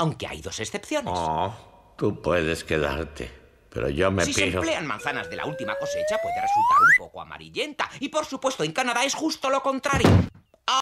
Aunque hay dos excepciones. Oh, tú puedes quedarte, pero yo me si Si se emplean manzanas de la última cosecha, puede resultar un poco amarillenta. Y por supuesto, en Canadá es justo lo contrario.